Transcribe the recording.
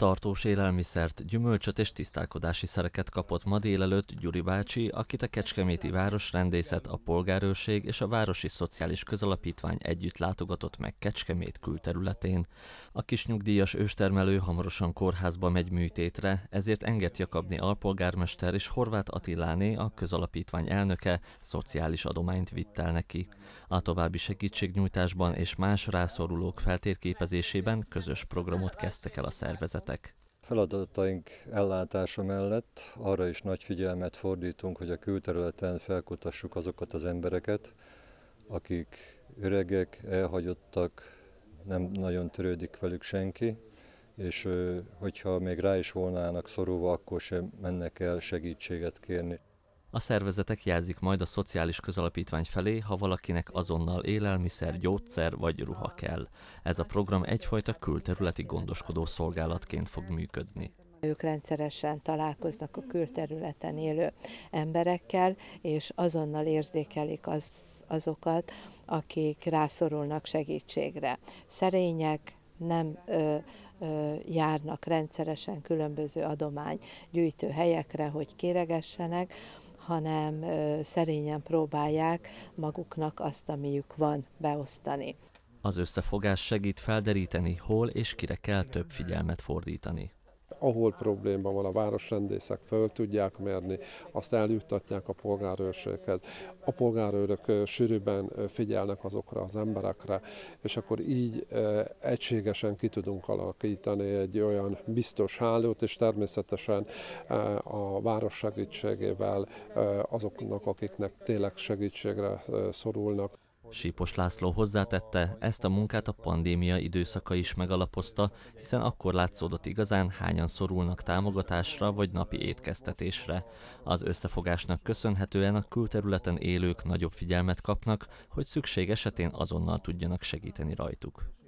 Tartós élelmiszert, gyümölcsöt és tisztálkodási szereket kapott ma délelőtt Gyuri bácsi, akit a Kecskeméti Városrendészet, a Polgárőrség és a Városi Szociális Közalapítvány együtt látogatott meg Kecskemét külterületén. A kis nyugdíjas őstermelő hamarosan kórházba megy műtétre, ezért enged Jakabni alpolgármester és horvát Attiláné, a közalapítvány elnöke, szociális adományt vitt el neki. A további segítségnyújtásban és más rászorulók feltérképezésében közös programot kezdtek el a szervezetek lesznek? Feladataink ellátása mellett arra is nagy figyelmet fordítunk, hogy a külterületen felkutassuk azokat az embereket, akik öregek, elhagyottak, nem nagyon törődik velük senki, és hogyha még rá is volnának szorulva, akkor sem mennek el segítséget kérni. A szervezetek jelzik majd a szociális közalapítvány felé, ha valakinek azonnal élelmiszer, gyógyszer vagy ruha kell. Ez a program egyfajta külterületi gondoskodó szolgálatként fog működni. Ők rendszeresen találkoznak a külterületen élő emberekkel, és azonnal érzékelik az, azokat, akik rászorulnak segítségre. Szerények, nem ö, ö, járnak rendszeresen különböző adománygyűjtő helyekre, hogy kéregessenek, hanem szerényen próbálják maguknak azt, amiük van, beosztani. Az összefogás segít felderíteni, hol és kire kell több figyelmet fordítani ahol probléma van, a városrendészek föl tudják mérni, azt eljuttatják a polgárőrséghez. A polgárőrök sűrűben figyelnek azokra az emberekre, és akkor így egységesen ki tudunk alakítani egy olyan biztos hálót, és természetesen a város segítségével azoknak, akiknek tényleg segítségre szorulnak. Sípos László hozzátette, ezt a munkát a pandémia időszaka is megalapozta, hiszen akkor látszódott igazán hányan szorulnak támogatásra vagy napi étkeztetésre. Az összefogásnak köszönhetően a külterületen élők nagyobb figyelmet kapnak, hogy szükség esetén azonnal tudjanak segíteni rajtuk.